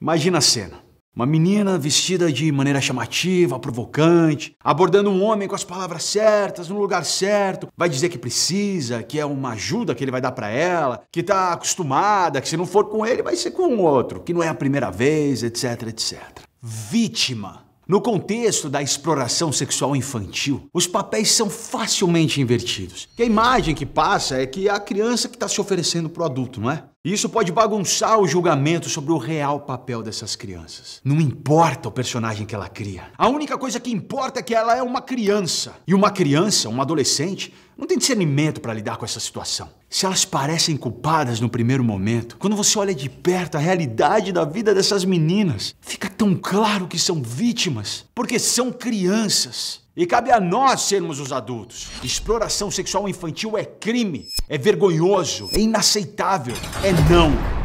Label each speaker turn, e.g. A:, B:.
A: Imagina a cena. Uma menina vestida de maneira chamativa, provocante, abordando um homem com as palavras certas, no lugar certo, vai dizer que precisa, que é uma ajuda que ele vai dar para ela, que tá acostumada, que se não for com ele vai ser com outro, que não é a primeira vez, etc, etc. Vítima no contexto da exploração sexual infantil, os papéis são facilmente invertidos. E a imagem que passa é que é a criança que está se oferecendo para o adulto, não é? isso pode bagunçar o julgamento sobre o real papel dessas crianças. Não importa o personagem que ela cria. A única coisa que importa é que ela é uma criança. E uma criança, um adolescente, não tem discernimento para lidar com essa situação. Se elas parecem culpadas no primeiro momento, quando você olha de perto a realidade da vida dessas meninas, fica tão claro que são vítimas, porque são crianças. E cabe a nós sermos os adultos. Exploração sexual infantil é crime, é vergonhoso, é inaceitável, é não.